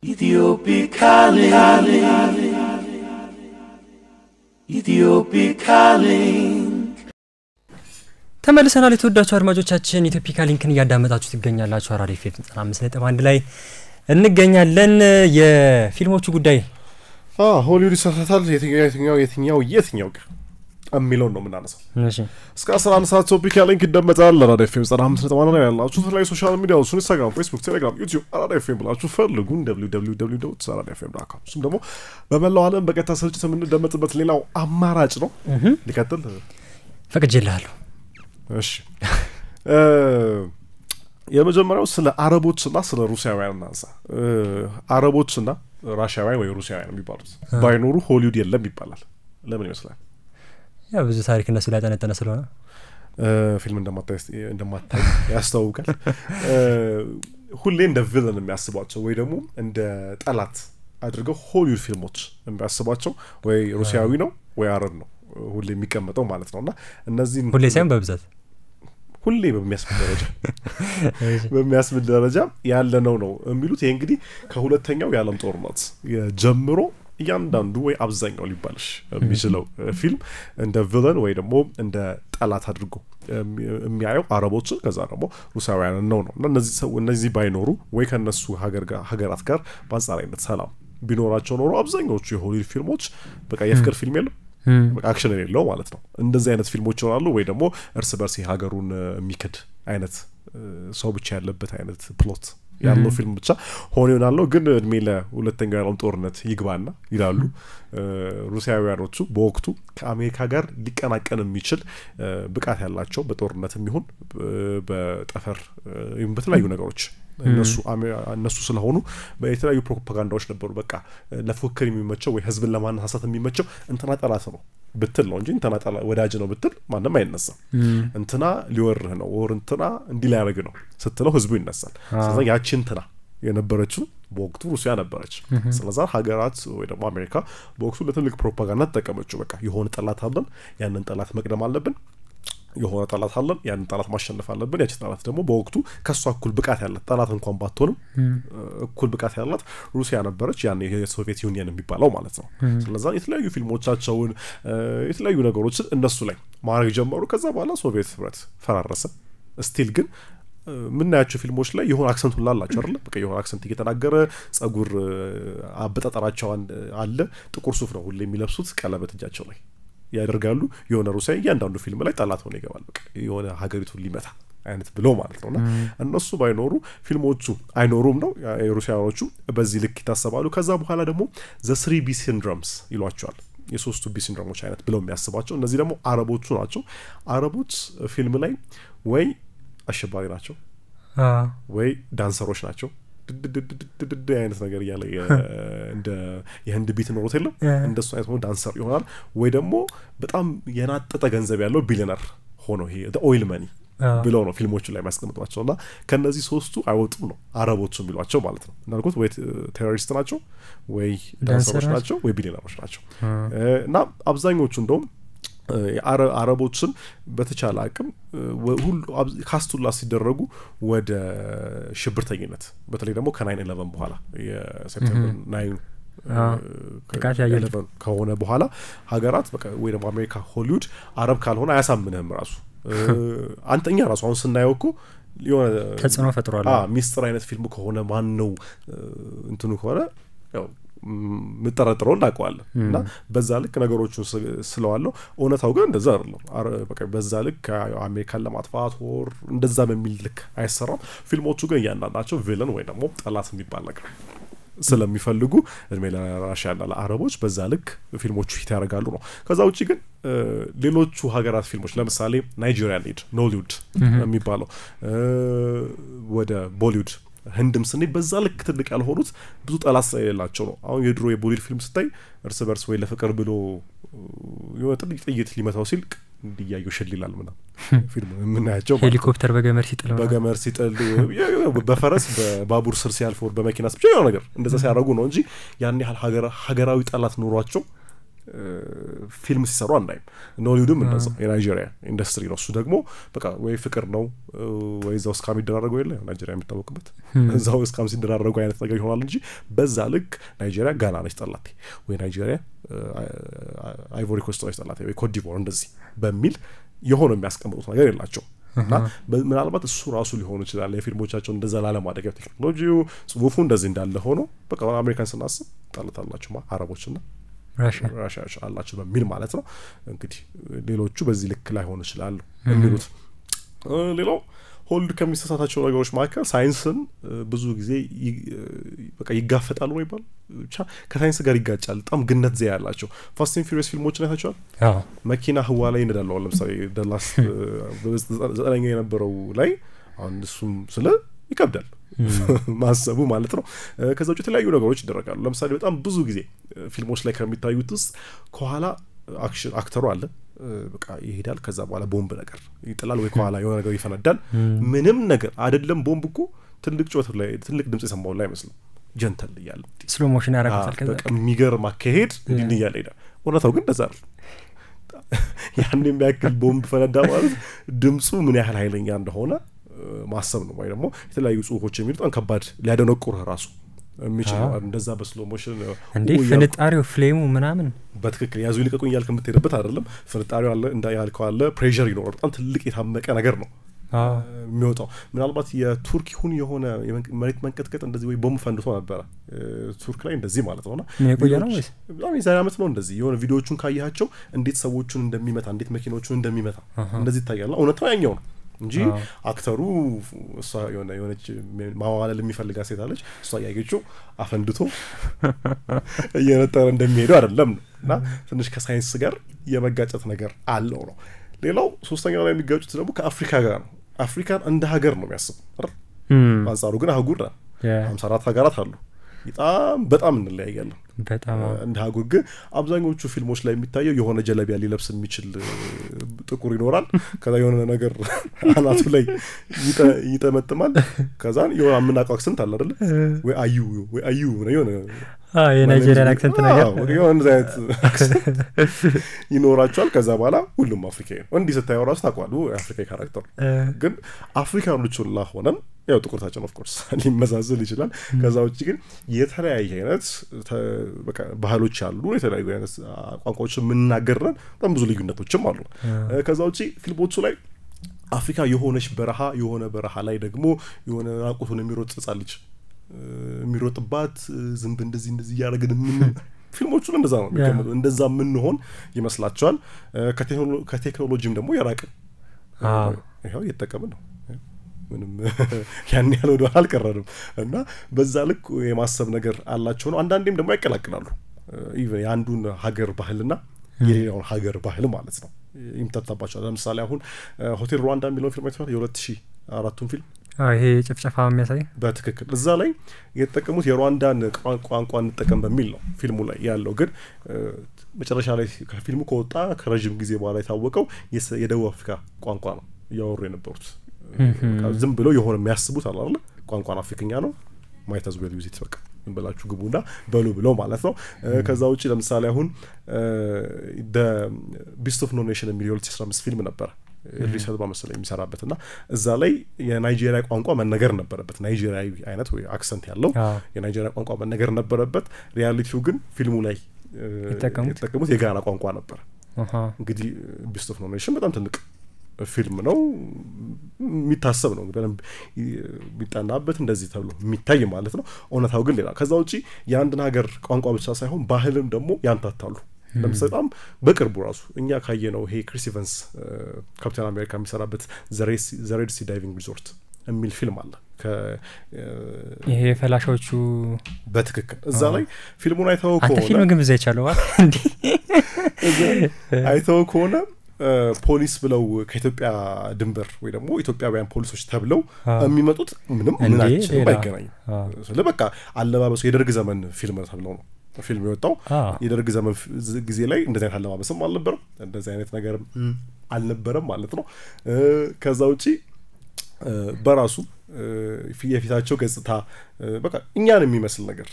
ተመልሰናል። የተወዳችሁ አድማጮቻችን ኢትዮፒካ ሊንክን እያዳመጣችሁ ትገኛላችሁ። አራዳ ኤፍ ዘጠና አምስት ነጥብ አንድ ላይ እንገኛለን። የፊልሞቹ ጉዳይ ሆሊውድ ይሳሳታል። የትኛው የትኛው የትኛው የትኛው የሚለውን ነው የምናነሳው። እስከ አስራ አንድ ሰዓት ቶፒክ ያለኝ ይደመጣል። አራዳ ኤፍኤም ዘጠና አምስት ነጥብ አንድ ነው ያላችሁ። ተለያዩ ሶሻል ሚዲያ ሚዲያዎች ኢንስታግራም፣ ፌስቡክ፣ ቴሌግራም፣ ዩቲዩብ አራዳ ኤፍኤም ብላችሁ ፈልጉን። ዶት አራዳ ኤፍኤም ዳት ካም። እሱም ደግሞ በመላው ዓለም በቀጥታ ስርጭት የምንደመጥበት ሌላው አማራጭ ነው። ሊቀጥል ፈቅጄልሃለሁ። እሺ የመጀመሪያው ስለ አረቦችና ስለ ሩሲያውያን እናንሳ። አረቦችና ራሽያውያን ወይ ሩሲያውያን የሚባሉት ባይኖሩ ሆሊውድ የለም ይባላል። ለምን ይመስላል? ያ ብዙ ታሪክ እነሱ ላይ ያጠነጠነ ስለሆነ ፊልም እንደማታይ ያስታውቃል ሁሌ እንደ ቪለን የሚያስቧቸው ወይ ደግሞ እንደ ጠላት አድርገው ሆሊውድ ፊልሞች የሚያስቧቸው ወይ ሩሲያዊ ነው ወይ አረብ ነው ሁሌ የሚቀመጠው ማለት ነው እና እነዚህ ሁሌ ሳይሆን በብዛት ሁሌ በሚያስብል ደረጃ በሚያስብል ደረጃ ያለ ነው ነው የሚሉት ይህ እንግዲህ ከሁለተኛው የዓለም ጦርነት ጀምሮ እያንዳንዱ ወይ አብዛኛው ሊባልሽ የሚችለው ፊልም እንደ ቪለን ወይ ደግሞ እንደ ጠላት አድርጎ የሚያየው አረቦችን ከዛ ደግሞ ሩሳውያን ነው ነው እና እነዚህ ባይኖሩ ወይ ከነሱ ሀገራት ጋር በአንጻራዊነት ሰላም ቢኖራቸው ኖሮ አብዛኛዎቹ የሆሊውድ ፊልሞች በቃ የፍቅር ፊልም የለም አክሽን የሌለው ማለት ነው እንደዚህ አይነት ፊልሞች ይሆናሉ ወይ ደግሞ እርስ በርስ የሀገሩን የሚክድ አይነት ሰው ብቻ ያለበት አይነት ፕሎት ያለው ፊልም ብቻ ሆን ይሆናለው ግን እድሜ ለሁለተኛው ያለውን ጦርነት ይግባና ይላሉ ሩሲያውያኖቹ በወቅቱ ከአሜሪካ ጋር ሊቀናቀን የሚችል ብቃት ያላቸው በጦርነት የሚሆን በጠፈር በተለያዩ ነገሮች እነሱ እነሱ ስለሆኑ የተለያዩ ፕሮፓጋንዳዎች ነበሩ። በቃ ለፉክክር የሚመቸው ወይ ህዝብን ለማነሳሳት የሚመቸው እንትና ጠላት ነው ብትል ነው እንጂ እንትና ወዳጅ ነው ብትል ማንም አይነሳም። እንትና ሊወርህ ነው ወር እንትና እንዲህ ሊያደርግ ነው ስትለው ህዝቡ ይነሳል። ስለዚ ያቺ እንትና የነበረችው በወቅቱ ሩሲያ ነበረች። ስለዛ ሀገራት ወይ ደግሞ አሜሪካ በወቅቱ ለትልቅ ፕሮፓጋንዳ ተጠቀመችው። በቃ የሆነ ጠላት አለን፣ ያንን ጠላት መቅደም አለብን የሆነ ጠላት አለን። ያን ጠላት ማሸነፍ አለብን። ያች ጠላት ደግሞ በወቅቱ ከእሷ እኩል ብቃት ያላት ጠላት እንኳን ባትሆንም እኩል ብቃት ያላት ሩሲያ ነበረች። ያን የሶቪየት ዩኒየን የሚባለው ማለት ነው። ስለዛ የተለያዩ ፊልሞቻቸውን የተለያዩ ነገሮችን እነሱ ላይ ማድረግ ጀመሩ። ከዛ በኋላ ሶቪየት ህብረት ፈራረሰ። ስቲል ግን የምናያቸው ፊልሞች ላይ የሆነ አክሰንት ሁላ አላቸው አይደለ? በቃ የሆነ አክሰንት እየተናገረ ጸጉር አበጣጠራቸው አለ። ጥቁር ሱፍ ነው ሁሌ የሚለብሱት፣ ቀለበት እጃቸው ላይ ያደርጋሉ። የሆነ ሩሲያ እያንዳንዱ ፊልም ላይ ጠላት ሆነ ይገባል። የሆነ ሀገሪቱን ሊመታ አይነት ብሎ ማለት ነው። እና እነሱ ባይኖሩ ፊልሞቹ አይኖሩም ነው። የሩሲያኖቹ በዚህ ልክ ይታሰባሉ። ከዛ በኋላ ደግሞ ዘስሪ ቢ ሲንድረምስ ይሏቸዋል። የሶስቱ ቢ ሲንድረሞች አይነት ብለው የሚያስባቸው እነዚህ ደግሞ አረቦቹ ናቸው። አረቦች ፊልም ላይ ወይ አሸባሪ ናቸው ወይ ዳንሰሮች ናቸው አይነት ነገር እያለ እንደ የህንድ ቢት ኖሮት የለም እንደሱ አይነት ሆኖ ዳንሰር ይሆናል። ወይ ደግሞ በጣም የናጠጠ ገንዘብ ያለው ቢሊነር ሆኖ ይሄ ኦይል መኒ ብለው ነው ፊልሞቹ ላይ የሚያስቀምጧቸው እና ከእነዚህ ሶስቱ አይወጡም ነው አረቦቹ የሚሏቸው ማለት ነው። እንዳልኩት ወይ ቴሮሪስት ናቸው፣ ወይ ዳንሰሮች ናቸው፣ ወይ ቢሊነሮች ናቸው እና አብዛኞቹ እንደውም አረቦችን በተቻለ አቅም ሁሉ ካስቱላ ሲደረጉ ወደ ሽብርተኝነት በተለይ ደግሞ ከናይን ኤለቨን በኋላ የሴፕቴምበር ናይን ከሆነ በኋላ ሀገራት ወይ ደግሞ አሜሪካ ሆሊውድ አረብ ካልሆነ አያሳምንህም ራሱ አንተኛ ራሱ አሁን ስናየው እኮ የሆነ ተጽዕኖ ፈጥሯል ሚስጥር አይነት ፊልሙ ከሆነ ማን ነው እንትኑ ከሆነ ምጠረጥሮ እናቀዋለን እና በዛ ልክ ነገሮችን ስለዋለው እውነታው ግን እንደዛ አይደለም በዛ ልክ አሜሪካን ለማጥፋት ወር እንደዛ በሚል ልክ አይሰራም ፊልሞቹ ግን እያንዳንዳቸው ቪለን ወይ ደግሞ ጠላት የሚባል ነገር ስለሚፈልጉ እድሜ ለራሽያና ለአረቦች በዛ ልክ ፊልሞቹ ሂት ያደርጋሉ ነው ከዛ ውጭ ግን ሌሎቹ ሀገራት ፊልሞች ለምሳሌ ናይጄሪያ ሊድ ኖሊውድ የሚባለው ወደ ቦሊውድ ህንድም ስናይ በዛ ልክ ትልቅ ያልሆኑት ብዙ ጠላት ስለሌላቸው ነው። አሁን የድሮ የቦሊውድ ፊልም ስታይ እርስ በርስ ወይ ለፍቅር ብሎ የሆነ ጥልቅ ጥይት ሊመታው ሲል እንዲያየው ሽል ይላል ምናምን ፊልም የምናያቸው ሄሊኮፕተር በገመድ ሲጥል በገመድ ሲጥል በፈረስ በባቡር ስር ሲያልፍ በመኪና ስብቻ የሆነ ነገር እንደዛ ሲያደርጉ ነው እንጂ ያን ያህል ሀገራዊ ጠላት ኑሯቸው ፊልም ሲሰሩ አናይም። እነ ሆሊውድም እነዛ የናይጄሪያ ኢንዱስትሪ ነው። እሱ ደግሞ በቃ ወይ ፍቅር ነው ወይ እዛው እስካም ይደራረገው የለ ናይጄሪያ የሚታወቅበት እዛው እስካም ሲደራረጉ አይነት ነገር ይሆናል እንጂ በዛ ልክ ናይጄሪያ ጋና ነች ጠላቴ፣ ወይ ናይጄሪያ አይቮሪ ኮስት ነች ጠላቴ፣ ወይ ኮትዲቮር እንደዚህ በሚል የሆነ የሚያስቀምጡት ነገር የላቸው እና ምናልባት እሱ ራሱ ሊሆኑ ይችላል የፊልሞቻቸው እንደዛ ላለማደግ ቴክኖሎጂው ጽሁፉ እንደዚህ እንዳለ ሆኖ በቃ አሜሪካን ስናስብ ጠልታላችሁ አረቦችና ራሽያዎች አላቸው በሚል ማለት ነው። እንግዲህ ሌሎቹ በዚህ ልክ ላይ ላይሆን ይችላሉ የሚሉት ሌላው ሆልድ ከሚሳሳታቸው ነገሮች መካከል ሳይንስን ብዙ ጊዜ በቃ ይጋፈጣሉ ነው ይባል ብቻ ከሳይንስ ጋር ይጋጫል። በጣም ግነት ዘያ ያላቸው ፋስቲን ፊሪስ ፊልሞችን አይታቸዋል። መኪና ህዋ ላይ እንዳለዋል ለምሳሌ ደላስ ዘጠነኛ የነበረው ላይ አሁን እሱም ስለ ይከብዳል ማሰቡ ማለት ነው። ከዛ ውጭ የተለያዩ ነገሮች ይደረጋሉ። ለምሳሌ በጣም ብዙ ጊዜ ፊልሞች ላይ ከሚታዩት ውስጥ ከኋላ አክሽን አክተሩ አለ በቃ ይሄዳል። ከዛ በኋላ ቦምብ ነገር ይጥላል ወይ ከኋላ የሆነ ነገር ይፈነዳል። ምንም ነገር አይደለም። ቦምብ እኮ ትልቅ ጮት ላይ ትልቅ ድምጽ የሰማውን ላይ አይመስልም። ጀንተል እያለ ስሎሞሽን ሞሽን የሚገርም አካሄድ እንዲህ እያለ ሄዳል። እውነታው ግን እንደዛ ያን የሚያክል ቦምብ ፈነዳ ማለት ድምፁ ምን ያህል ሀይለኛ እንደሆነ ማሰብ ነው ወይ ደግሞ የተለያዩ ጽሁፎች የሚሉት በጣም ከባድ ሊያደነቁርህ ራሱ የሚችል እንደዛ በስሎ ሞሽን እንዴ ፍንጣሪው ፍሌሙ ምናምን በትክክል ያዙ ይልቀቁኝ እያልክ የምትሄድበት አይደለም ፍንጣሪው አለ እንዳያልከው አለ ፕሬር ይኖራል በጣም ትልቅ የታመቀ ነገር ነው የሚወጣው ምናልባት የቱርክ ይሁን የሆነ መሬት መንቀጥቀጥ እንደዚህ ወይ ቦምብ ፈንድቶ ነበረ ቱርክ ላይ እንደዚህ ማለት ነውና በጣም የዛሬ አመት ነው እንደዚህ የሆነ ቪዲዮዎቹን ካያቸው እንዴት ሰዎቹን እንደሚመታ እንዴት መኪናዎቹን እንደሚመታ እንደዚህ ይታያል እውነታው ያኛው ነው እንጂ አክተሩ እሷ የሆነ የሆነች ማዋለል የሚፈልጋ ሴት አለች። እሷ እያየችው አፈንድቶ እየነጠረ እንደሚሄደው አይደለም ነው እና ትንሽ ከሳይንስ ጋር የመጋጨት ነገር አለው ነው። ሌላው ሶስተኛው ላይ የሚጋጩት ደግሞ ከአፍሪካ ጋር ነው። አፍሪካን እንደ ሀገር ነው የሚያስብ አንጻሩ ግን አህጉር ሀምሳ አራት ሀገራት አሉ። በጣም በጣም እንለያያለን። በጣም እንደ ሀጉር ግን አብዛኞቹ ፊልሞች ላይ የሚታየው የሆነ ጀለቢያ ሊለብስ የሚችል ጥቁር ይኖራል። ከዛ የሆነ ነገር አናቱ ላይ ይጠመጥማል። ከዛን የሆነ የምናውቀው አክሰንት አለ አደለ ወይ አዩ ወይ አዩ የሆነ የናይጄሪያን አክሰንት ነገር የሆነ አይነት ይኖራቸዋል። ከዛ በኋላ ሁሉም አፍሪካ ነው። እንዲህ ስታየው ራሱ ታቋሉ የአፍሪካ ካራክተር ግን አፍሪካኖች ሁላ ሆነን ያው ጥቁርታችን ኦፍኮርስ ሊመሳሰል ይችላል። ከዛ ውጭ ግን የተለያየ አይነት ባህሎች ያሉ የተለያዩ አይነት ቋንቋዎች የምናገረን በጣም ብዙ ልዩነቶችም አሉ። ከዛ ውጭ ክልቦቹ ላይ አፍሪካ የሆነች በረሃ የሆነ በረሃ ላይ ደግሞ የሆነ ራቁቱን የሚሮጥ ልጅ የሚሮጥባት ዝንብ እንደዚህ እንደዚህ እያደረግን ፊልሞቹም እንደዛ ነው የሚቀምጡ እንደዛ የምንሆን ይመስላቸዋል ከቴክኖሎጂም ደግሞ የራቅን ይኸው እየተጠቀምን ነው ምንም ያን ያህል ወደ አልቀረንም እና በዛ ልክ የማሰብ ነገር አላቸው ነው አንዳንዴም ደግሞ ያቀላቅላሉ የአንዱን ሀገር ባህልና የሌላውን ሀገር ባህል ማለት ነው ይምታታባቸዋል ለምሳሌ አሁን ሆቴል ሩዋንዳ የሚለውን ፊልም አይተዋል የሁለት ሺ አራቱን ፊልም ይሄ ጭፍጨፋ የሚያሳይ በትክክል እዛ ላይ የተጠቀሙት የሩዋንዳን ቋንቋ እንጠቀም በሚል ነው ፊልሙ ላይ ያለው ግን መጨረሻ ላይ ከፊልሙ ከወጣ ከረዥም ጊዜ በኋላ የታወቀው የደቡብ አፍሪካ ቋንቋ ነው እያወሩ የነበሩት ዝም ብለው የሆነ የሚያስቡት አላለ ቋንቋን አፍሪክኛ ነው ማየት አዝቤል ዩዝ በቃ ብላችሁ ግቡና በሉ ብለው ማለት ነው። ከዛ ውጭ ለምሳሌ አሁን ቢስት ኦፍ ኖ ኔሽን የሚል የሁለት ፊልም ነበረ ሪሰጥባ መሰለኝ የሚሰራበት እና እዛ ላይ የናይጄሪያ ቋንቋ መነገር ነበረበት ናይጄሪያዊ አይነት ወይ አክሰንት ያለው የናይጄሪያ ቋንቋ መነገር ነበረበት ሪያሊቲው ግን ፊልሙ ላይ የተጠቀሙት የጋና ቋንቋ ነበር እንግዲህ ቢስት ኦፍ በጣም ትልቅ ፊልም ነው የሚታሰብ ነው በደንብ የሚጠናበት እንደዚህ ተብሎ የሚታይ ማለት ነው እውነታው ግን ሌላ ከዛ ውጭ የአንድን ሀገር ቋንቋ ብቻ ሳይሆን ባህልም ደግሞ ያንታታሉ ለምሳሌ በጣም በቅርቡ ራሱ እኛ ካየ ነው ይሄ ክሪስ ኢቨንስ ካፕቴን አሜሪካ የሚሰራበት ዘሬድ ሲ ዳይቪንግ ሪዞርት የሚል ፊልም አለ ይሄ ፈላሾቹ በትክክል እዛ ላይ ፊልሙን አይተው ከሆነ ፊልም ግን ብዛ ይቻለዋል አይተው ከሆነ ፖሊስ ብለው ከኢትዮጵያ ድንበር ወይ ደግሞ ኢትዮጵያውያን ፖሊሶች ተብለው የሚመጡት ምንም ምናችንም አይገናኝም ስለ በቃ አለባበሱ የደርግ ዘመን ፊልም ተብለው ነው ፊልም የወጣው የደርግ ዘመን ጊዜ ላይ እንደዚህ አይነት አለባበስም አልነበረም፣ እንደዚህ አይነት ነገርም አልነበረም ማለት ነው። ከዛ ውጪ በራሱ የፊታቸው ገጽታ በቃ እኛን የሚመስል ነገር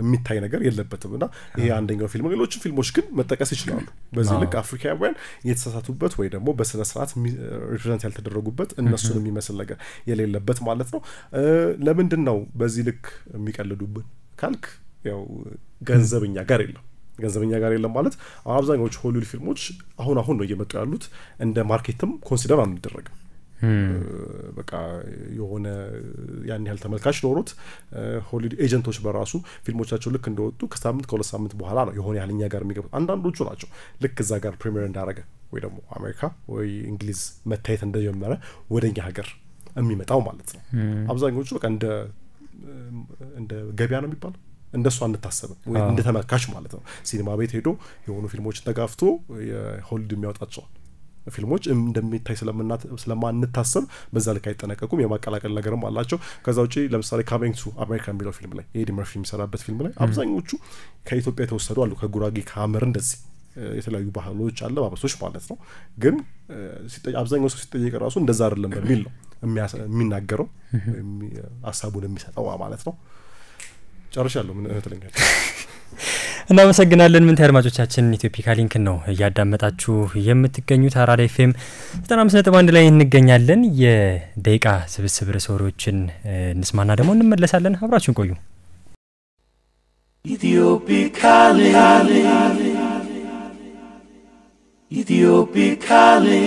የሚታይ ነገር የለበትም እና ይሄ አንደኛው ፊልም። ሌሎችም ፊልሞች ግን መጠቀስ ይችላሉ። በዚህ ልክ አፍሪካውያን የተሳሳቱበት ወይ ደግሞ በስነ ስርዓት ሪፕሬዘንት ያልተደረጉበት እነሱን የሚመስል ነገር የሌለበት ማለት ነው። ለምንድን ነው በዚህ ልክ የሚቀልዱብን ካልክ ያው ገንዘብኛ ጋር የለም ገንዘብኛ ጋር የለም ማለት አሁን አብዛኛዎቹ ሆሊውድ ፊልሞች አሁን አሁን ነው እየመጡ ያሉት እንደ ማርኬትም ኮንሲደር አንደረግም hmm. በቃ የሆነ ያን ያህል ተመልካች ኖሮት ሆሊድ ኤጀንቶች በራሱ ፊልሞቻቸው ልክ እንደወጡ ከሳምንት ከሁለት ሳምንት በኋላ ነው የሆነ ያህል እኛ ጋር የሚገቡት። አንዳንዶቹ ናቸው ልክ እዛ ጋር ፕሪሚየር እንዳረገ ወይ ደግሞ አሜሪካ ወይ እንግሊዝ መታየት እንደጀመረ ወደኛ ሀገር የሚመጣው ማለት ነው። hmm. አብዛኞቹ በቃ እንደ ገቢያ ነው የሚባለው እንደሱ አንታሰብም ወይ እንደ ተመልካች ማለት ነው። ሲኒማ ቤት ሄዶ የሆኑ ፊልሞችን ተጋፍቶ የሆሊውድ የሚያወጣቸዋል ፊልሞች እንደሚታይ ስለማንታሰብ በዛ ልክ አይጠነቀቁም። የማቀላቀል ነገርም አላቸው። ከዛ ውጭ ለምሳሌ ካሚንግ አሜሪካ የሚለው ፊልም ላይ ኤዲ መርፊ የሚሰራበት ፊልም ላይ አብዛኞቹ ከኢትዮጵያ የተወሰዱ አሉ። ከጉራጌ ከአምር እንደዚህ የተለያዩ ባህሎች፣ አለባበሶች ማለት ነው። ግን አብዛኛው ሰው ሲጠየቅ ራሱ እንደዛ አይደለም በሚል ነው የሚናገረው ሀሳቡን የሚሰጠው ማለት ነው። ጨርሻለሁ። ምን ትለኛል? እናመሰግናለን። ምንታይ አድማጮቻችን ኢትዮፒካ ሊንክን ነው እያዳመጣችሁ የምትገኙት። አራዳ ኤፍኤም ዘጠና አምስት ነጥብ አንድ ላይ እንገኛለን። የደቂቃ ስብስብ ርዕሰ ወሬዎችን እንስማና ደግሞ እንመለሳለን። አብራችሁን ቆዩ። ኢትዮፒካሊ